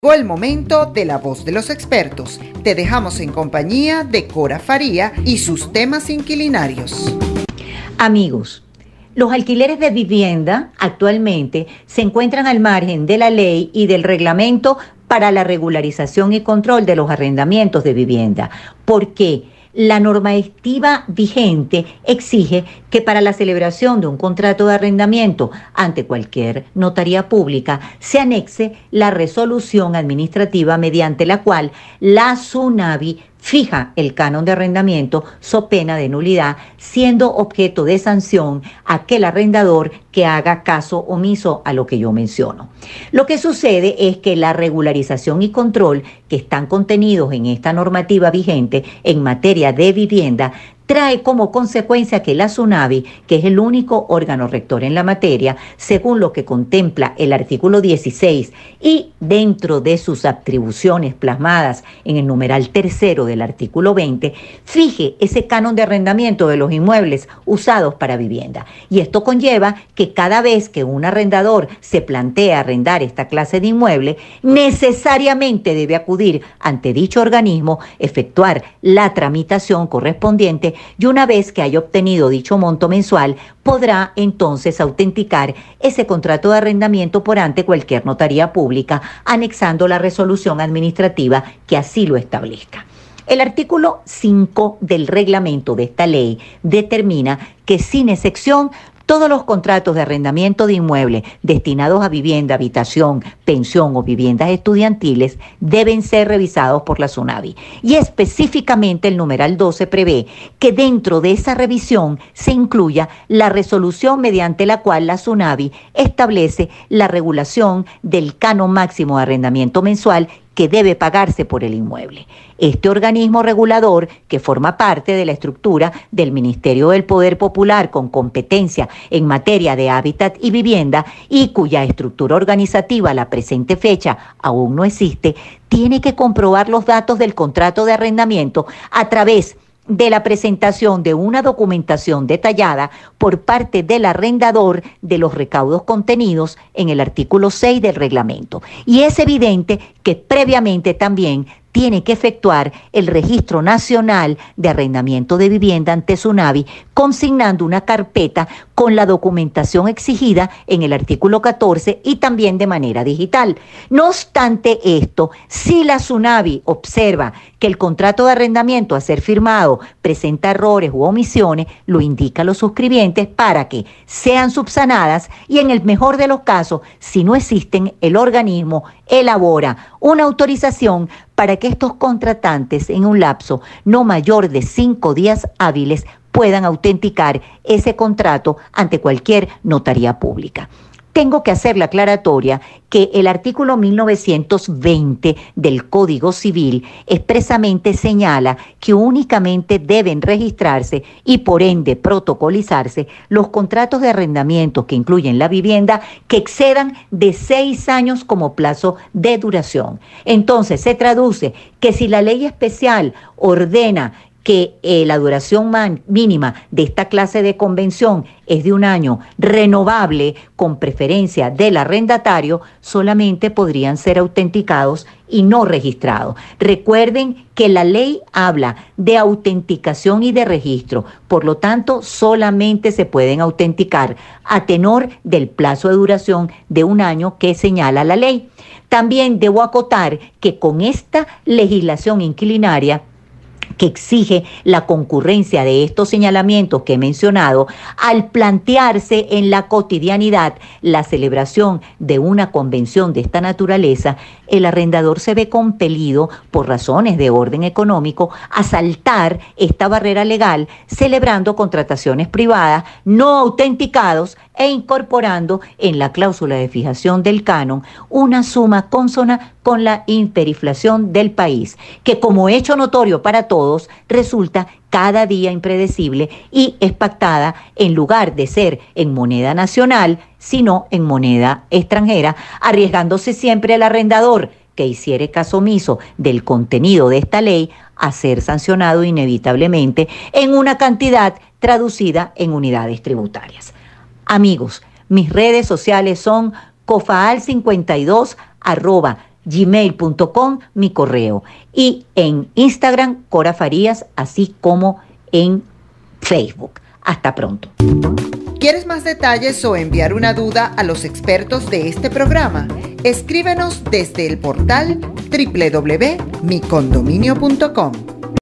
Llegó el momento de la voz de los expertos. Te dejamos en compañía de Cora Faría y sus temas inquilinarios. Amigos, los alquileres de vivienda actualmente se encuentran al margen de la ley y del reglamento para la regularización y control de los arrendamientos de vivienda. ¿Por qué? la normativa vigente exige que para la celebración de un contrato de arrendamiento ante cualquier notaría pública se anexe la resolución administrativa mediante la cual la SUNAVI fija el canon de arrendamiento so pena de nulidad, siendo objeto de sanción aquel arrendador que haga caso omiso a lo que yo menciono. Lo que sucede es que la regularización y control que están contenidos en esta normativa vigente en materia de vivienda trae como consecuencia que la SUNAVI, que es el único órgano rector en la materia, según lo que contempla el artículo 16 y dentro de sus atribuciones plasmadas en el numeral tercero del artículo 20, fije ese canon de arrendamiento de los inmuebles usados para vivienda. Y esto conlleva que cada vez que un arrendador se plantea arrendar esta clase de inmueble, necesariamente debe acudir ante dicho organismo, efectuar la tramitación correspondiente y una vez que haya obtenido dicho monto mensual, podrá entonces autenticar ese contrato de arrendamiento por ante cualquier notaría pública, anexando la resolución administrativa que así lo establezca. El artículo 5 del reglamento de esta ley determina que sin excepción todos los contratos de arrendamiento de inmuebles destinados a vivienda, habitación, pensión o viviendas estudiantiles deben ser revisados por la SUNAVI. Y específicamente el numeral 12 prevé que dentro de esa revisión se incluya la resolución mediante la cual la SUNAVI establece la regulación del cano máximo de arrendamiento mensual que debe pagarse por el inmueble. Este organismo regulador, que forma parte de la estructura del Ministerio del Poder Popular con competencia en materia de hábitat y vivienda y cuya estructura organizativa a la presente fecha aún no existe, tiene que comprobar los datos del contrato de arrendamiento a través de de la presentación de una documentación detallada por parte del arrendador de los recaudos contenidos en el artículo 6 del reglamento. Y es evidente que previamente también tiene que efectuar el Registro Nacional de Arrendamiento de Vivienda ante SUNAVI, consignando una carpeta con la documentación exigida en el artículo 14 y también de manera digital. No obstante esto, si la SUNAVI observa que el contrato de arrendamiento a ser firmado presenta errores u omisiones, lo indica a los suscribientes para que sean subsanadas y en el mejor de los casos, si no existen, el organismo elabora una autorización para que estos contratantes en un lapso no mayor de cinco días hábiles puedan autenticar ese contrato ante cualquier notaría pública tengo que hacer la aclaratoria que el artículo 1920 del Código Civil expresamente señala que únicamente deben registrarse y por ende protocolizarse los contratos de arrendamiento que incluyen la vivienda que excedan de seis años como plazo de duración. Entonces se traduce que si la ley especial ordena que eh, la duración mínima de esta clase de convención es de un año renovable con preferencia del arrendatario, solamente podrían ser autenticados y no registrados. Recuerden que la ley habla de autenticación y de registro, por lo tanto solamente se pueden autenticar a tenor del plazo de duración de un año que señala la ley. También debo acotar que con esta legislación inquilinaria, que exige la concurrencia de estos señalamientos que he mencionado al plantearse en la cotidianidad la celebración de una convención de esta naturaleza, el arrendador se ve compelido por razones de orden económico a saltar esta barrera legal celebrando contrataciones privadas no autenticados e incorporando en la cláusula de fijación del canon una suma consona con la hiperinflación del país, que como hecho notorio para todos resulta cada día impredecible y es pactada en lugar de ser en moneda nacional, sino en moneda extranjera, arriesgándose siempre al arrendador que hiciere caso omiso del contenido de esta ley a ser sancionado inevitablemente en una cantidad traducida en unidades tributarias. Amigos, mis redes sociales son cofaal52 gmail.com, mi correo. Y en Instagram, Cora Farías, así como en Facebook. Hasta pronto. ¿Quieres más detalles o enviar una duda a los expertos de este programa? Escríbenos desde el portal www.micondominio.com.